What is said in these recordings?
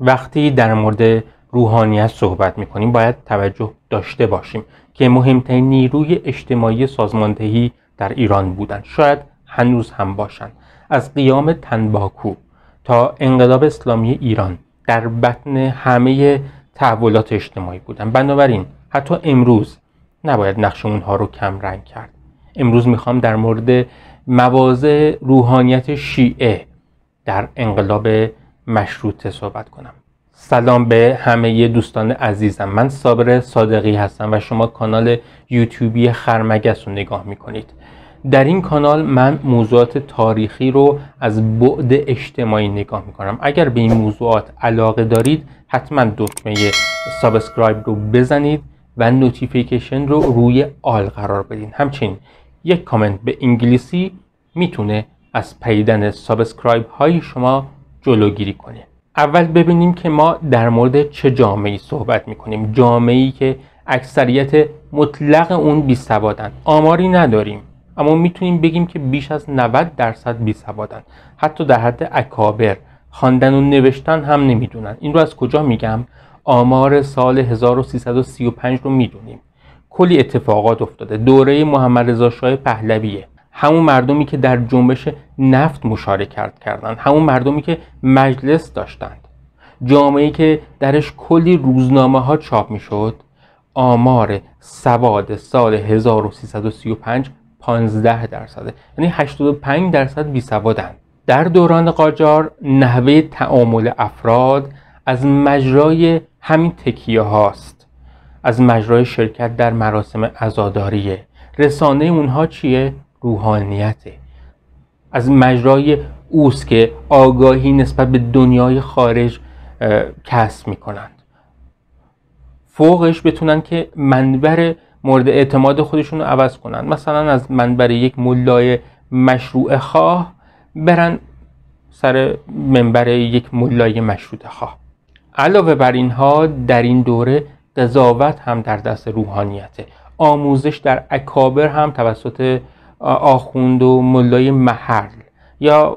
وقتی در مورد روحانیت صحبت می کنیم باید توجه داشته باشیم که مهمترین نیروی اجتماعی سازماندهی در ایران بودند شاید هنوز هم باشند از قیام تنباکو تا انقلاب اسلامی ایران در بطن همه تحولات اجتماعی بودن بنابراین حتی امروز نباید نقش اونها رو کم رنگ کرد امروز میخوام در مورد موازه روحانیت شیعه در انقلاب مشروطه صحبت کنم سلام به همه دوستان عزیزم من صابر صادقی هستم و شما کانال یوتیوبی خرمگس رو نگاه میکنید در این کانال من موضوعات تاریخی رو از بعد اجتماعی نگاه میکنم اگر به این موضوعات علاقه دارید حتما دکمه سابسکرایب رو بزنید و نوتیفیکیشن رو روی آل قرار بدین همچنین یک کامنت به انگلیسی میتونه از پیدن سابسکرایب های شما جلوگیری کنیم اول ببینیم که ما در مورد چه جامعه صحبت کنیم جامعه ای که اکثریت مطلق اون بی سوادن آماری نداریم اما میتونیم بگیم که بیش از 90 درصد بی سوادن حتی در حد اکابر خواندن و نوشتن هم نمیدونن این رو از کجا میگم آمار سال 1335 رو میدونیم کلی اتفاقات افتاده دوره محمد رضا شاه پهلویه همون مردمی که در جنبش نفت مشارکت کردند همون مردمی که مجلس داشتند جامعه که درش کلی روزنامه ها چاپ می شد آمار سواد سال 1335 15 درصده یعنی 85 درصد بی در دوران قاجار نحوه تعامل افراد از مجرای همین تکیه هاست از مجرای شرکت در مراسم ازاداریه رسانه اونها چیه روحانیته از مجرای اوست که آگاهی نسبت به دنیای خارج کسب کنند فوقش بتونن که منبر مورد اعتماد خودشون رو عوض کنند مثلا از منبر یک ملای مشروع خواه برن سر منبر یک ملای مشروع خواه علاوه بر اینها در این دوره قضاوت هم در دست روحانیته آموزش در اکابر هم توسط آخوند و ملای محل یا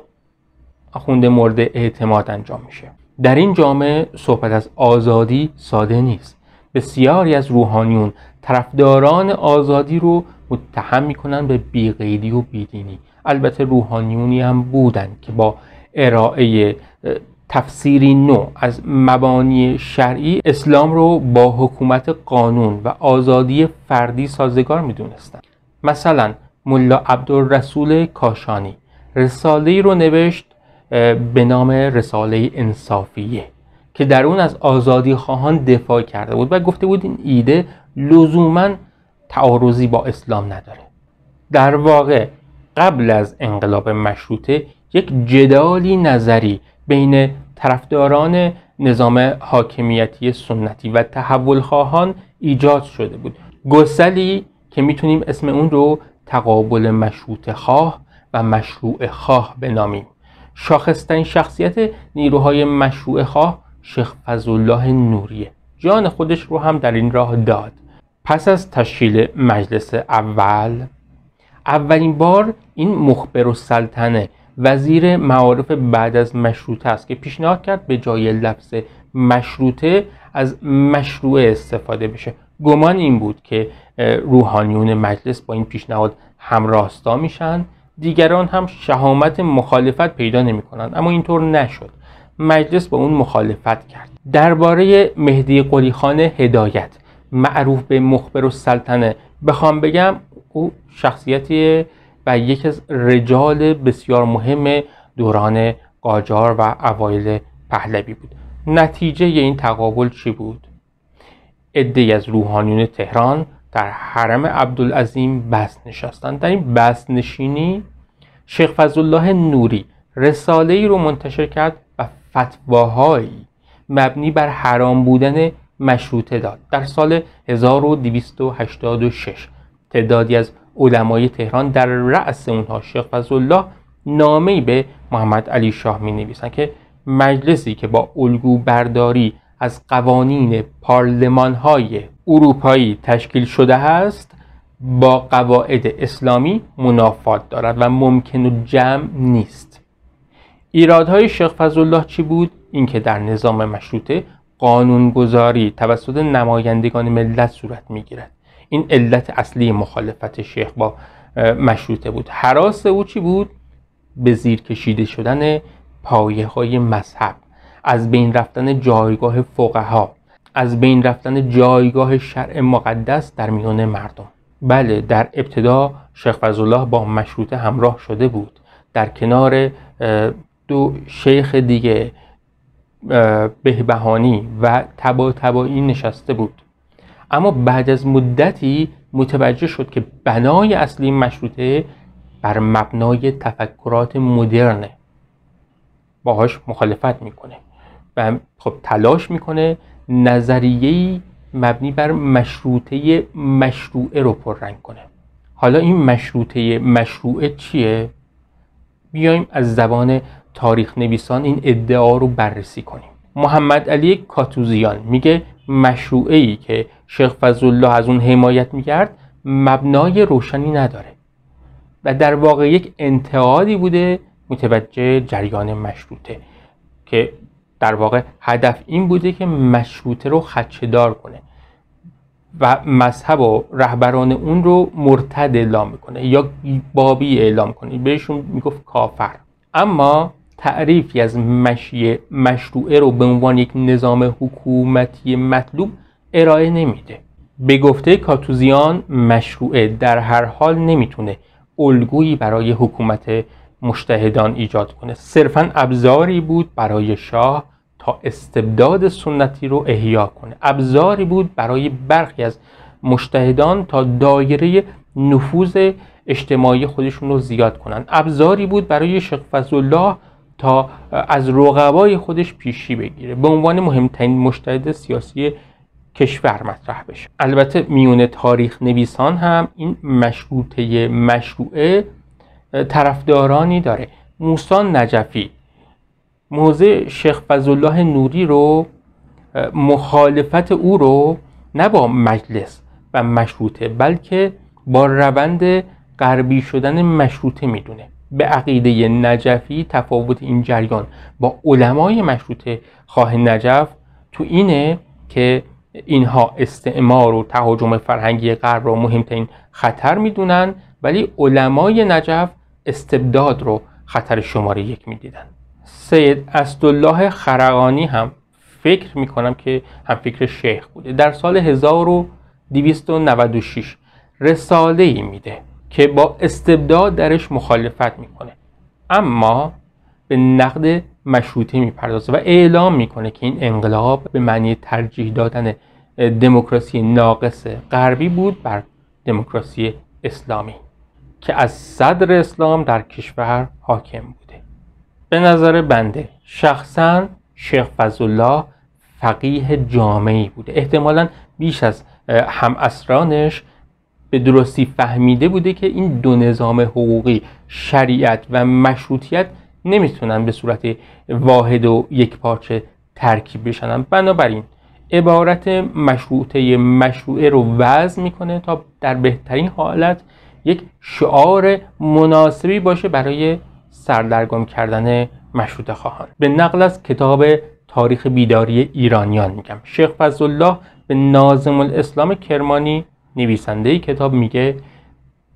آخوند مورد اعتماد انجام میشه در این جامعه صحبت از آزادی ساده نیست بسیاری از روحانیون طرفداران آزادی رو متهم میکنن به بیقیدی و بیدینی البته روحانیونی هم بودند که با ارائه تفسیری نو از مبانی شرعی اسلام رو با حکومت قانون و آزادی فردی سازگار میدونستند مثلا ملا عبدالرسول کاشانی رساله ای رو نوشت به نام رساله انصافیه که در اون از آزادی خواهان دفاع کرده بود و گفته بود این ایده لزوما تعارضی با اسلام نداره در واقع قبل از انقلاب مشروطه یک جدالی نظری بین طرفداران نظام حاکمیتی سنتی و تحول خواهان ایجاد شده بود گسلی که میتونیم اسم اون رو تقابل مشروط خواه و مشروع خواه بنامیم شاخصترین شخصیت نیروهای مشروع خواه شیخ فضلالله نوریه جان خودش رو هم در این راه داد پس از تشکیل مجلس اول اولین بار این مخبر و سلطنه وزیر معارف بعد از مشروطه است که پیشنهاد کرد به جای لفظ مشروطه از مشروع استفاده بشه گمان این بود که روحانیون مجلس با این پیشنهاد همراستا میشن دیگران هم شهامت مخالفت پیدا نمی اما اینطور نشد مجلس با اون مخالفت کرد درباره مهدی قلیخان هدایت معروف به مخبر السلطنه بخوام بگم او شخصیتی و یکی از رجال بسیار مهم دوران قاجار و اوایل پهلوی بود نتیجه این تقابل چی بود عده از روحانیون تهران در حرم عبدالعظیم بس نشستند در این بس نشینی شیخ فضلالله نوری رساله ای رو منتشر کرد و فتواهایی مبنی بر حرام بودن مشروطه داد در سال 1286 تعدادی از علمای تهران در رأس اونها شیخ فضلالله نامه‌ای به محمد علی شاه می نویسند که مجلسی که با الگو برداری از قوانین پارلمان های اروپایی تشکیل شده است با قواعد اسلامی منافات دارد و ممکن و جمع نیست ایرادهای شیخ فضلالله چی بود اینکه در نظام مشروطه قانونگذاری توسط نمایندگان ملت صورت میگیرد این علت اصلی مخالفت شیخ با مشروطه بود حراس او چی بود به زیر کشیده شدن پایه های مذهب از بین رفتن جایگاه فقها از بین رفتن جایگاه شرع مقدس در میان مردم بله در ابتدا شیخ فضلالله با مشروطه همراه شده بود در کنار دو شیخ دیگه بهبهانی و تبا تبایی نشسته بود اما بعد از مدتی متوجه شد که بنای اصلی مشروطه بر مبنای تفکرات مدرنه باهاش مخالفت میکنه و خب تلاش میکنه نظریهی مبنی بر مشروطه مشروعه رو پررنگ کنه حالا این مشروطه مشروعه چیه؟ بیایم از زبان تاریخ نویسان این ادعا رو بررسی کنیم محمد علی کاتوزیان میگه مشروعه ای که شیخ فضل الله از اون حمایت میکرد مبنای روشنی نداره و در واقع یک انتقادی بوده متوجه جریان مشروطه که در واقع هدف این بوده که مشروطه رو دار کنه و مذهب و رهبران اون رو مرتد اعلام کنه یا بابی اعلام کنه بهشون میگفت کافر اما تعریفی از مشی مشروعه رو به عنوان یک نظام حکومتی مطلوب ارائه نمیده به گفته کاتوزیان مشروعه در هر حال نمیتونه الگویی برای حکومت مشتهدان ایجاد کنه صرفا ابزاری بود برای شاه تا استبداد سنتی رو احیا کنه ابزاری بود برای برخی از مشتهدان تا دایره نفوذ اجتماعی خودشون رو زیاد کنن ابزاری بود برای شیخ الله تا از رقبای خودش پیشی بگیره به عنوان مهمترین مشتهد سیاسی کشور مطرح بشه البته میون تاریخ نویسان هم این مشروطه مشروعه طرفدارانی داره موسان نجفی موضع شیخ فضلالله نوری رو مخالفت او رو نه با مجلس و مشروطه بلکه با روند غربی شدن مشروطه میدونه به عقیده نجفی تفاوت این جریان با علمای مشروطه خواه نجف تو اینه که اینها استعمار و تهاجم فرهنگی غرب را مهمترین خطر میدونن ولی علمای نجف استبداد رو خطر شماره یک میدیدن سید اسدالله خرقانی هم فکر می کنم که هم فکر شیخ بوده در سال 1296 رساله ای میده که با استبداد درش مخالفت میکنه اما به نقد مشروطه میپردازه و اعلام میکنه که این انقلاب به معنی ترجیح دادن دموکراسی ناقص غربی بود بر دموکراسی اسلامی که از صدر اسلام در کشور حاکم بود به نظر بنده شخصا شیخ فضلالله فقیه جامعی بوده احتمالا بیش از هم اسرانش به درستی فهمیده بوده که این دو نظام حقوقی شریعت و مشروطیت نمیتونن به صورت واحد و یک پارچه ترکیب بشنن بنابراین عبارت مشروطه مشروعه رو وضع میکنه تا در بهترین حالت یک شعار مناسبی باشه برای سردرگم کردن مشروط خواهان به نقل از کتاب تاریخ بیداری ایرانیان میگم شیخ فضلالله به نازم الاسلام کرمانی نویسنده کتاب میگه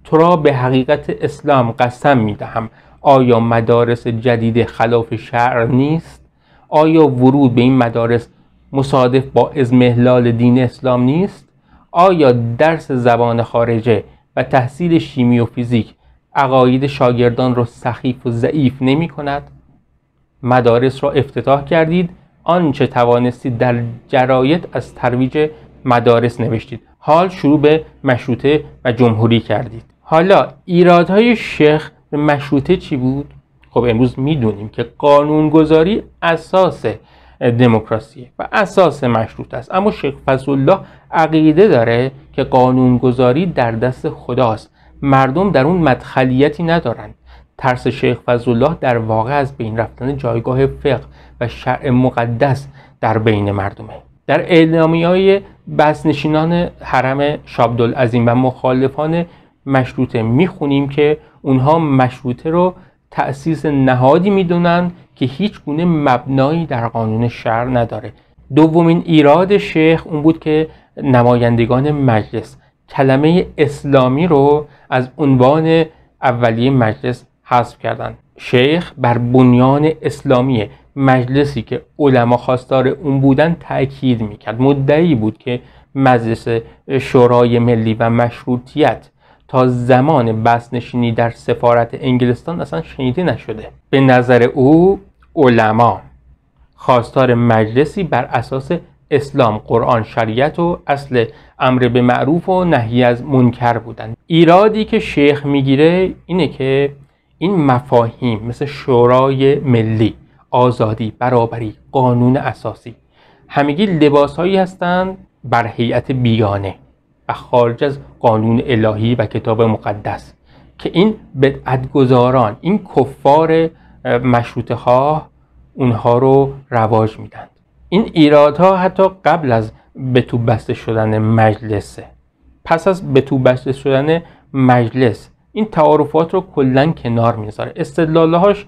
تو را به حقیقت اسلام قسم میدهم آیا مدارس جدید خلاف شعر نیست؟ آیا ورود به این مدارس مصادف با ازمهلال دین اسلام نیست؟ آیا درس زبان خارجه و تحصیل شیمی و فیزیک عقاید شاگردان را سخیف و ضعیف نمی کند مدارس را افتتاح کردید آنچه توانستید در جرایت از ترویج مدارس نوشتید حال شروع به مشروطه و جمهوری کردید حالا ایرادهای شیخ به مشروطه چی بود خب امروز میدونیم که قانونگذاری اساس دموکراسی و اساس مشروط است اما شیخ الله عقیده داره که قانونگذاری در دست خداست مردم در اون مدخلیتی ندارن ترس شیخ فضلالله در واقع از بین رفتن جایگاه فقه و شرع مقدس در بین مردمه در اعلامی های بسنشینان حرم شابدالعظیم و مخالفان مشروطه میخونیم که اونها مشروطه رو تأسیس نهادی میدونن که هیچ گونه مبنایی در قانون شهر نداره دومین ایراد شیخ اون بود که نمایندگان مجلس کلمه اسلامی رو از عنوان اولیه مجلس حذف کردند شیخ بر بنیان اسلامی مجلسی که علما خواستار اون بودن تاکید میکرد مدعی بود که مجلس شورای ملی و مشروطیت تا زمان بسنشینی در سفارت انگلستان اصلا شنیده نشده به نظر او علما خواستار مجلسی بر اساس اسلام قرآن شریعت و اصل امر به معروف و نهی از منکر بودند. ایرادی که شیخ میگیره اینه که این مفاهیم مثل شورای ملی آزادی برابری قانون اساسی همگی لباسهایی هستند بر هیئت بیگانه و خارج از قانون الهی و کتاب مقدس که این بدعتگذاران این کفار مشروطه ها اونها رو رواج میدن این ایرادها حتی قبل از به تو بسته شدن مجلسه پس از به تو بسته شدن مجلس این تعارفات رو کلا کنار میذاره استدلالهاش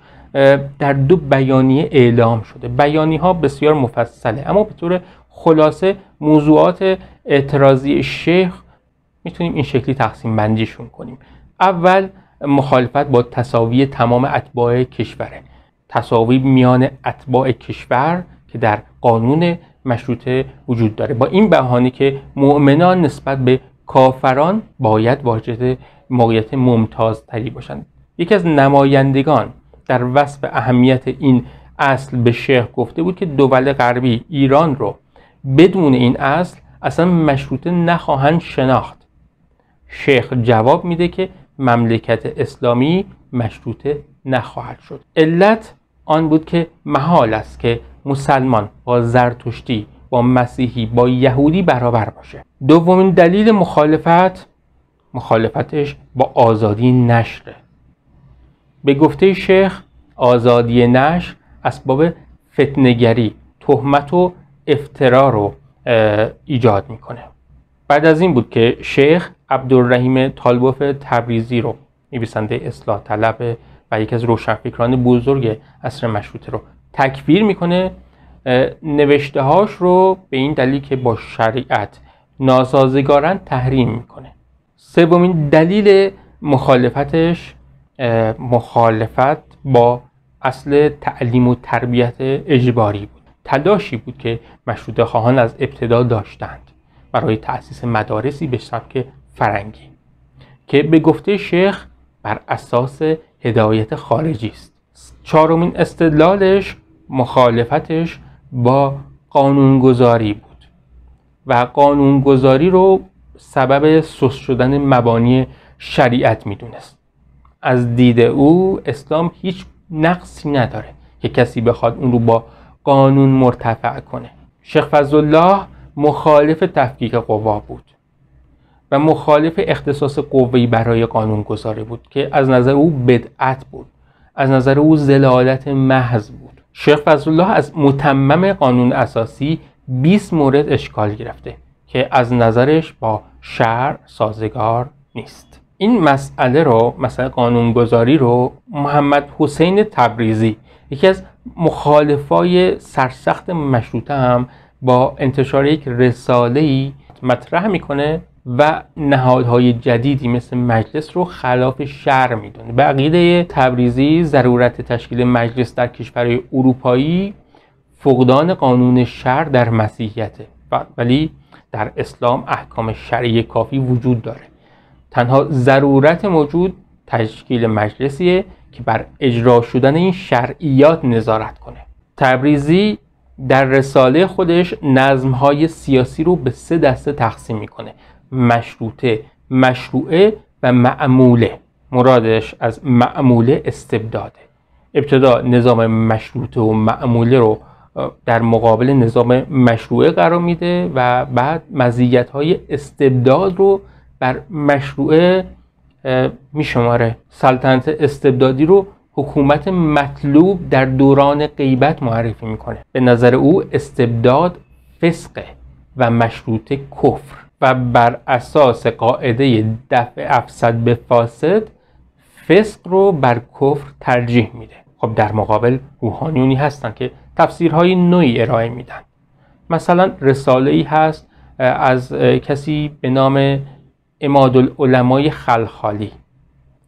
در دو بیانیه اعلام شده بیانی ها بسیار مفصله اما به طور خلاصه موضوعات اعتراضی شیخ میتونیم این شکلی تقسیم بندیشون کنیم اول مخالفت با تصاوی تمام اتباع کشوره تصاوی میان اتباع کشور که در قانون مشروطه وجود داره با این بهانه که مؤمنان نسبت به کافران باید واجد موقعیت ممتاز تری باشند یکی از نمایندگان در وصف اهمیت این اصل به شیخ گفته بود که دول غربی ایران رو بدون این اصل اصلا مشروطه نخواهند شناخت شیخ جواب میده که مملکت اسلامی مشروطه نخواهد شد علت آن بود که محال است که مسلمان با زرتشتی با مسیحی با یهودی برابر باشه دومین دلیل مخالفت مخالفتش با آزادی نشره به گفته شیخ آزادی نشر اسباب فتنگری تهمت و افترا رو ایجاد میکنه بعد از این بود که شیخ عبدالرحیم طالبوف تبریزی رو نویسنده اصلاح طلب و یکی از روشنفکران بزرگ اصر مشروطه رو تکبیر میکنه نوشته هاش رو به این دلیل که با شریعت ناسازگارن تحریم میکنه سومین دلیل مخالفتش مخالفت با اصل تعلیم و تربیت اجباری بود تلاشی بود که مشروطه خواهان از ابتدا داشتند برای تأسیس مدارسی به سبک فرنگی که به گفته شیخ بر اساس هدایت خارجی است چهارمین استدلالش مخالفتش با قانونگذاری بود و قانونگذاری رو سبب سس شدن مبانی شریعت میدونست از دید او اسلام هیچ نقصی نداره که کسی بخواد اون رو با قانون مرتفع کنه شیخ فضلالله مخالف تفکیک قوا بود و مخالف اختصاص قوی برای قانون بود که از نظر او بدعت بود از نظر او زلالت محض بود شیخ فضلالله از متمم قانون اساسی 20 مورد اشکال گرفته که از نظرش با شهر سازگار نیست این مسئله رو مسئله قانونگذاری رو محمد حسین تبریزی یکی از مخالفای سرسخت مشروطه هم با انتشار یک رساله مطرح میکنه و نهادهای جدیدی مثل مجلس رو خلاف شر میدونه به عقیده تبریزی ضرورت تشکیل مجلس در کشورهای اروپایی فقدان قانون شر در مسیحیته ولی در اسلام احکام شرعی کافی وجود داره تنها ضرورت موجود تشکیل مجلسیه که بر اجرا شدن این شرعیات نظارت کنه تبریزی در رساله خودش نظمهای سیاسی رو به سه دسته تقسیم میکنه مشروطه مشروعه و معموله مرادش از معموله استبداده ابتدا نظام مشروطه و معموله رو در مقابل نظام مشروعه قرار میده و بعد مزیت های استبداد رو بر مشروعه میشماره سلطنت استبدادی رو حکومت مطلوب در دوران غیبت معرفی میکنه به نظر او استبداد فسقه و مشروطه کفر و بر اساس قاعده دفع افسد به فاسد فسق رو بر کفر ترجیح میده خب در مقابل روحانیونی هستن که تفسیرهای نوعی ارائه میدن مثلا رساله ای هست از کسی به نام اماد العلمای خلخالی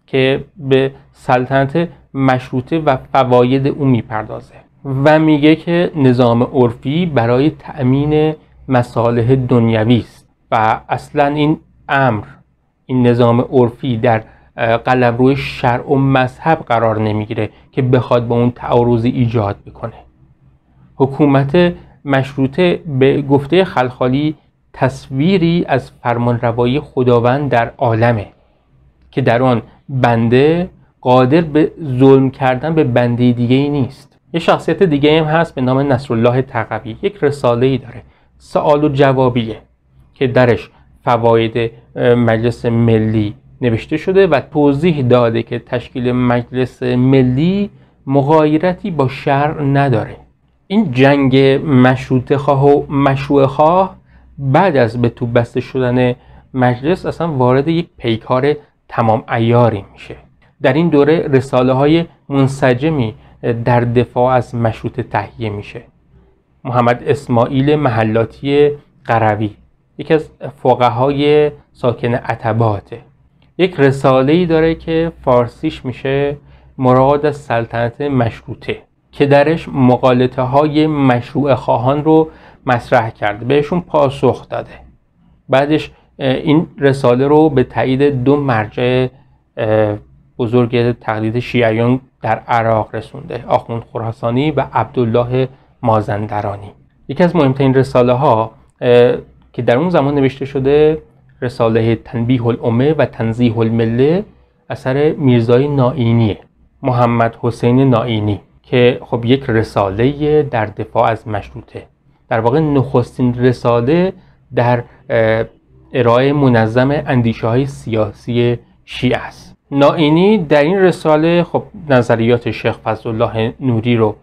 که به سلطنت مشروطه و فواید او میپردازه و میگه که نظام عرفی برای تأمین مصالح دنیوی و اصلا این امر این نظام عرفی در قلم روی شرع و مذهب قرار نمیگیره که بخواد با اون تعارضی ایجاد بکنه حکومت مشروطه به گفته خلخالی تصویری از فرمانروایی خداوند در عالمه که در آن بنده قادر به ظلم کردن به بنده دیگه ای نیست یه شخصیت دیگه هم هست به نام نصرالله تقوی یک رساله ای داره سوال و جوابیه که درش فواید مجلس ملی نوشته شده و توضیح داده که تشکیل مجلس ملی مغایرتی با شر نداره این جنگ مشروطه خواه و مشروع خواه بعد از به تو بسته شدن مجلس اصلا وارد یک پیکار تمام ایاری میشه در این دوره رساله های منسجمی در دفاع از مشروط تهیه میشه محمد اسماعیل محلاتی قروی یکی از فقهای ساکن عتباته یک رساله ای داره که فارسیش میشه مراد از سلطنت مشروطه که درش مقالطه های مشروع خواهان رو مطرح کرده بهشون پاسخ داده بعدش این رساله رو به تایید دو مرجع بزرگ تقلید شیعیان در عراق رسونده آخوند خراسانی و عبدالله مازندرانی یکی از مهمترین رساله ها که در اون زمان نوشته شده رساله تنبیه الامه و تنزیه المله اثر میرزای نائینیه محمد حسین نائینی که خب یک رساله در دفاع از مشروطه در واقع نخستین رساله در ارائه منظم اندیشه های سیاسی شیعه است نائینی در این رساله خب نظریات شیخ فضل الله نوری رو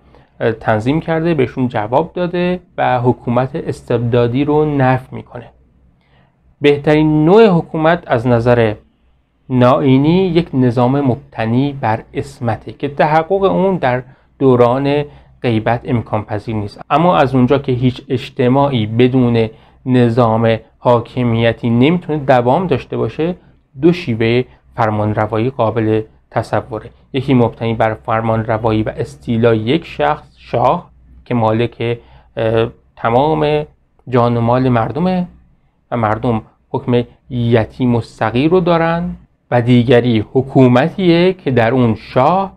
تنظیم کرده بهشون جواب داده و حکومت استبدادی رو نفی میکنه بهترین نوع حکومت از نظر نائینی یک نظام مبتنی بر اسمته که تحقق اون در دوران غیبت امکان پذیر نیست اما از اونجا که هیچ اجتماعی بدون نظام حاکمیتی نمیتونه دوام داشته باشه دو شیوه فرمانروایی قابل تصوره یکی مبتنی بر فرمان روایی و استیلای یک شخص شاه که مالک تمام جان و مال مردمه و مردم حکم یتیم و رو دارن و دیگری حکومتیه که در اون شاه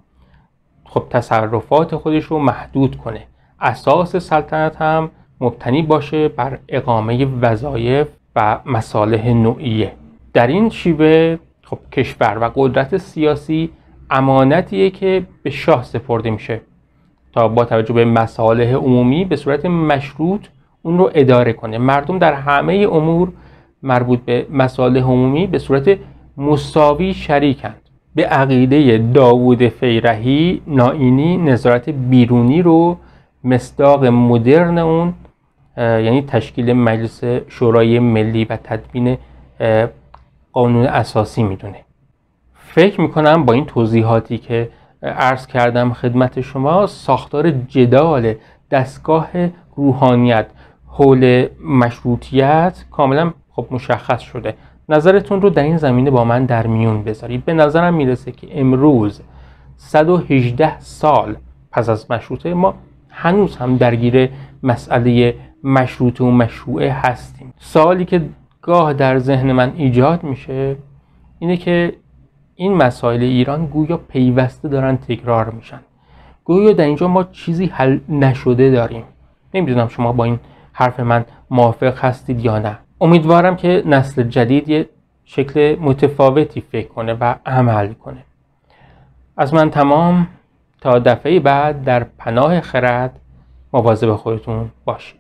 خب تصرفات خودش رو محدود کنه اساس سلطنت هم مبتنی باشه بر اقامه وظایف و مصالح نوعیه در این شیوه خب کشور و قدرت سیاسی امانتیه که به شاه سپرده میشه تا با توجه به مصالح عمومی به صورت مشروط اون رو اداره کنه مردم در همه امور مربوط به مصالح عمومی به صورت مساوی شریکند به عقیده داوود فیرهی ناینی نظارت بیرونی رو مصداق مدرن اون یعنی تشکیل مجلس شورای ملی و تدوین قانون اساسی میدونه فکر میکنم با این توضیحاتی که عرض کردم خدمت شما ساختار جدال دستگاه روحانیت حول مشروطیت کاملا خب مشخص شده نظرتون رو در این زمینه با من در میون بذارید به نظرم میرسه که امروز 118 سال پس از مشروطه ما هنوز هم درگیر مسئله مشروطه و مشروعه هستیم سالی که گاه در ذهن من ایجاد میشه اینه که این مسائل ایران گویا پیوسته دارن تکرار میشن گویا در اینجا ما چیزی حل نشده داریم نمیدونم شما با این حرف من موافق هستید یا نه امیدوارم که نسل جدید یه شکل متفاوتی فکر کنه و عمل کنه از من تمام تا دفعه بعد در پناه خرد مواظب خودتون باشید